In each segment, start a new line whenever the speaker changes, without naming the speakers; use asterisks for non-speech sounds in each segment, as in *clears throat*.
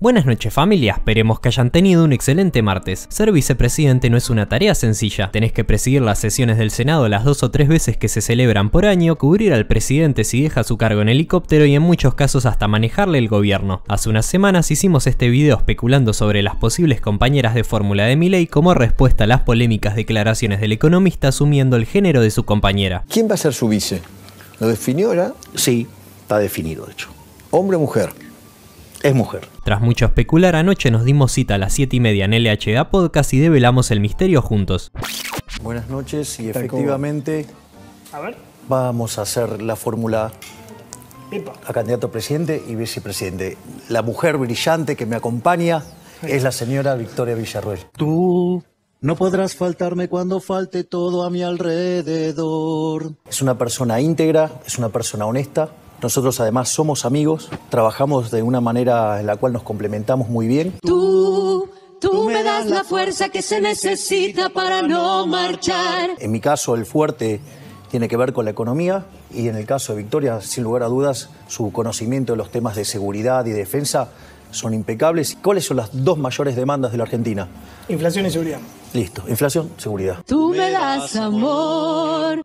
Buenas noches familia, esperemos que hayan tenido un excelente martes. Ser vicepresidente no es una tarea sencilla, tenés que presidir las sesiones del Senado las dos o tres veces que se celebran por año, cubrir al presidente si deja su cargo en helicóptero y en muchos casos hasta manejarle el gobierno. Hace unas semanas hicimos este video especulando sobre las posibles compañeras de fórmula de Milei como respuesta a las polémicas declaraciones del economista asumiendo el género de su compañera. ¿Quién va a ser su vice? ¿Lo definió ahora? Sí, está definido de hecho. ¿Hombre o mujer? es mujer. Tras mucho especular anoche nos dimos cita a las 7 y media en LHA Podcast y develamos el misterio juntos. Buenas noches y efectivamente a ver. vamos a hacer la fórmula a candidato presidente y vicepresidente. La mujer brillante que me acompaña es la señora Victoria Villarruel. Tú no podrás faltarme cuando falte todo a mi alrededor. Es una persona íntegra, es una persona honesta, nosotros además somos amigos, trabajamos de una manera en la cual nos complementamos muy bien. Tú, tú me das la fuerza que se necesita para no marchar. En mi caso, el fuerte tiene que ver con la economía y en el caso de Victoria, sin lugar a dudas, su conocimiento de los temas de seguridad y defensa son impecables. ¿Cuáles son las dos mayores demandas de la Argentina? Inflación y seguridad. Listo, inflación, seguridad. Tú me das amor.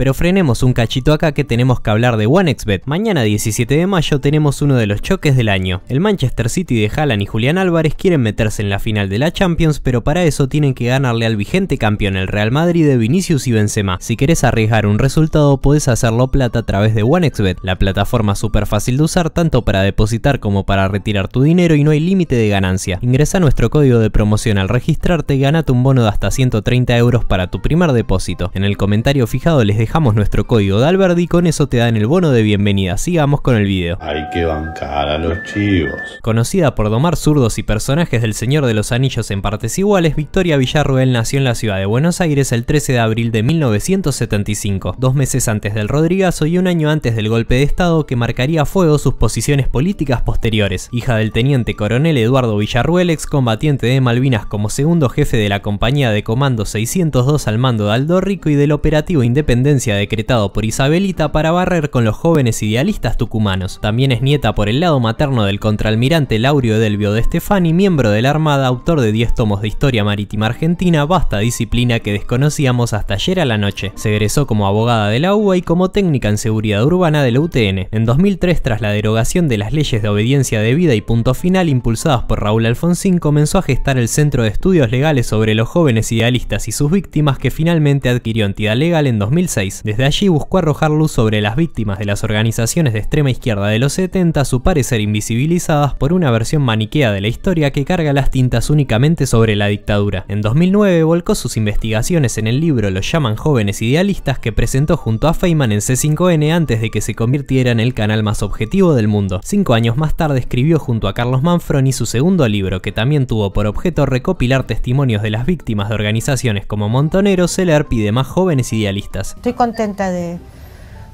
Pero frenemos un cachito acá que tenemos que hablar de OneXBet. Mañana 17 de mayo tenemos uno de los choques del año. El Manchester City de Haaland y Julián Álvarez quieren meterse en la final de la Champions, pero para eso tienen que ganarle al vigente campeón el Real Madrid de Vinicius y Benzema. Si querés arriesgar un resultado, puedes hacerlo plata a través de OneXBet, la plataforma súper fácil de usar tanto para depositar como para retirar tu dinero y no hay límite de ganancia. Ingresa nuestro código de promoción al registrarte y ganate un bono de hasta 130 euros para tu primer depósito. En el comentario fijado les dejo dejamos nuestro código de Alberdi y con eso te dan el bono de bienvenida. Sigamos con el video. Hay que bancar a los chivos. Conocida por domar zurdos y personajes del Señor de los Anillos en partes iguales, Victoria Villarruel nació en la ciudad de Buenos Aires el 13 de abril de 1975, dos meses antes del Rodrigazo y un año antes del golpe de estado que marcaría fuego sus posiciones políticas posteriores. Hija del teniente coronel Eduardo Villarruel, excombatiente de Malvinas como segundo jefe de la compañía de comando 602 al mando de Aldo Rico y del operativo Independencia decretado por Isabelita para barrer con los jóvenes idealistas tucumanos. También es nieta por el lado materno del contraalmirante Laurio Delvio de Stefani, miembro de la Armada, autor de 10 tomos de historia marítima argentina, vasta disciplina que desconocíamos hasta ayer a la noche. Se egresó como abogada de la UBA y como técnica en seguridad urbana de la UTN. En 2003, tras la derogación de las leyes de obediencia de vida y punto final impulsadas por Raúl Alfonsín, comenzó a gestar el Centro de Estudios Legales sobre los jóvenes idealistas y sus víctimas que finalmente adquirió entidad legal en 2006. Desde allí buscó arrojar luz sobre las víctimas de las organizaciones de extrema izquierda de los 70, su parecer invisibilizadas por una versión maniquea de la historia que carga las tintas únicamente sobre la dictadura. En 2009 volcó sus investigaciones en el libro Los llaman jóvenes idealistas que presentó junto a Feynman en C5N antes de que se convirtiera en el canal más objetivo del mundo. Cinco años más tarde escribió junto a Carlos Manfroni su segundo libro, que también tuvo por objeto recopilar testimonios de las víctimas de organizaciones como Montonero, Celerp y demás jóvenes idealistas contenta de,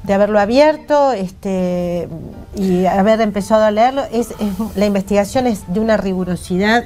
de haberlo abierto este, y haber empezado a leerlo. Es, es, la investigación es de una rigurosidad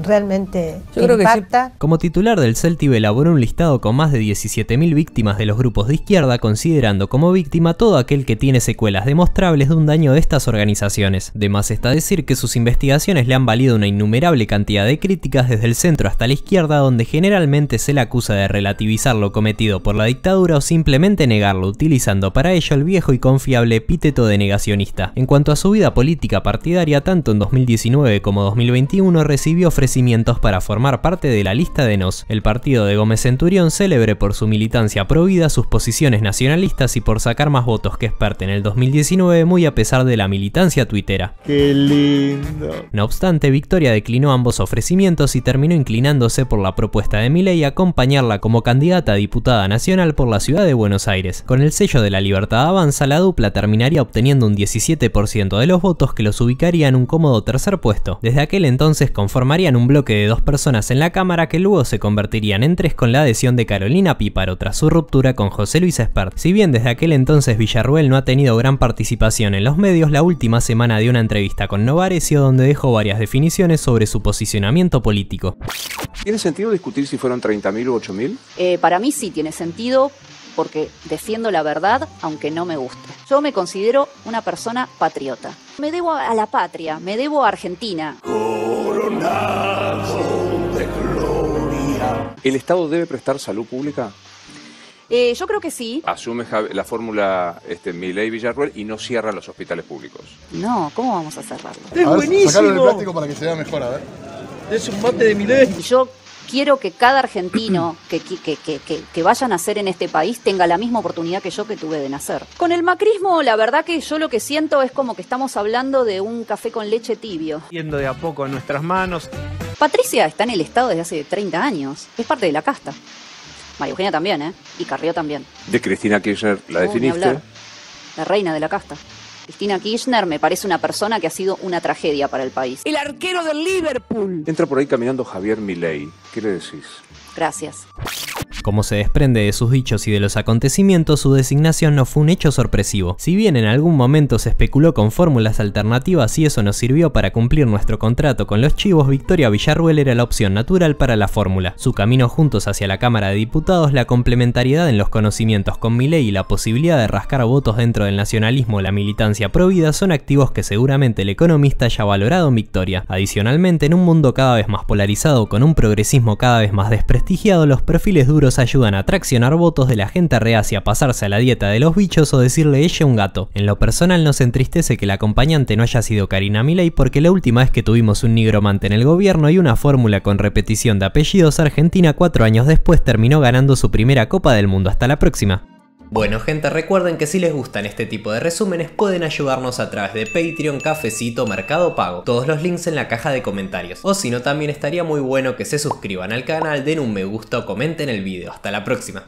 realmente impacta. Como titular del CELTIB elaboró un listado con más de 17.000 víctimas de los grupos de izquierda, considerando como víctima todo aquel que tiene secuelas demostrables de un daño de estas organizaciones. De más está decir que sus investigaciones le han valido una innumerable cantidad de críticas desde el centro hasta la izquierda, donde generalmente se le acusa de relativizar lo cometido por la dictadura o simplemente negarlo, utilizando para ello el viejo y confiable epíteto de negacionista. En cuanto a su vida política partidaria, tanto en 2019 como 2021 recibió ofrecimientos para formar parte de la lista de NOS, el partido de Gómez Centurión célebre por su militancia prohibida, sus posiciones nacionalistas y por sacar más votos que experta en el 2019, muy a pesar de la militancia tuitera. ¡Qué lindo! No obstante, Victoria declinó ambos ofrecimientos y terminó inclinándose por la propuesta de Milei acompañarla como candidata a diputada nacional por la ciudad de Buenos Aires. Con el sello de la Libertad Avanza, la dupla terminaría obteniendo un 17% de los votos que los ubicaría en un cómodo tercer puesto. Desde aquel entonces conformarían un bloque de dos personas en la Cámara que luego se convertirían en tres con la adhesión de Carolina Píparo tras su ruptura con José Luis Espert. Si bien desde aquel entonces Villarruel no ha tenido gran participación en los medios, la última semana dio una entrevista con Novarecio donde dejó varias definiciones sobre su posicionamiento político. ¿Tiene sentido discutir si fueron 30.000 u 8.000? Eh, para mí sí tiene sentido porque defiendo la verdad aunque no me guste. Yo me considero una persona patriota. Me debo a la patria, me debo a Argentina. Oh. ¿El Estado debe prestar salud pública? Eh, yo creo que sí. Asume la fórmula este, Villarreal Villarruel y no cierra los hospitales públicos. No, ¿cómo vamos a cerrarlo? Es buenísimo. el plástico para que se vea mejor, a ver. Es un mate de Y Yo quiero que cada argentino *clears throat* que, que, vaya a nacer en este país tenga la misma oportunidad que yo que tuve de nacer. Con el macrismo, la verdad que yo lo que siento es como que estamos hablando de un café con leche tibio. Yendo de a poco en nuestras manos. Patricia está en el Estado desde hace 30 años. Es parte de la casta. María Eugenia también, ¿eh? Y Carrió también. De Cristina Kirchner, ¿la definiste? La reina de la casta. Cristina Kirchner me parece una persona que ha sido una tragedia para el país. El arquero del Liverpool. Entra por ahí caminando Javier Milei. ¿Qué le decís? Gracias. Como se desprende de sus dichos y de los acontecimientos, su designación no fue un hecho sorpresivo. Si bien en algún momento se especuló con fórmulas alternativas y eso nos sirvió para cumplir nuestro contrato con los chivos, Victoria Villarruel era la opción natural para la fórmula. Su camino juntos hacia la Cámara de Diputados, la complementariedad en los conocimientos con Milei y la posibilidad de rascar votos dentro del nacionalismo o la militancia provida son activos que seguramente el economista haya valorado en Victoria. Adicionalmente, en un mundo cada vez más polarizado con un progresismo cada vez más desprestigiado, los perfiles duros ayudan a traccionar votos de la gente reacia a pasarse a la dieta de los bichos o decirle ella un gato. En lo personal nos entristece que la acompañante no haya sido Karina Milei porque la última vez que tuvimos un nigromante en el gobierno y una fórmula con repetición de apellidos Argentina cuatro años después terminó ganando su primera Copa del Mundo. Hasta la próxima. Bueno gente, recuerden que si les gustan este tipo de resúmenes pueden ayudarnos a través de Patreon, Cafecito, Mercado Pago, todos los links en la caja de comentarios. O si no, también estaría muy bueno que se suscriban al canal, den un me gusta o comenten el video. Hasta la próxima.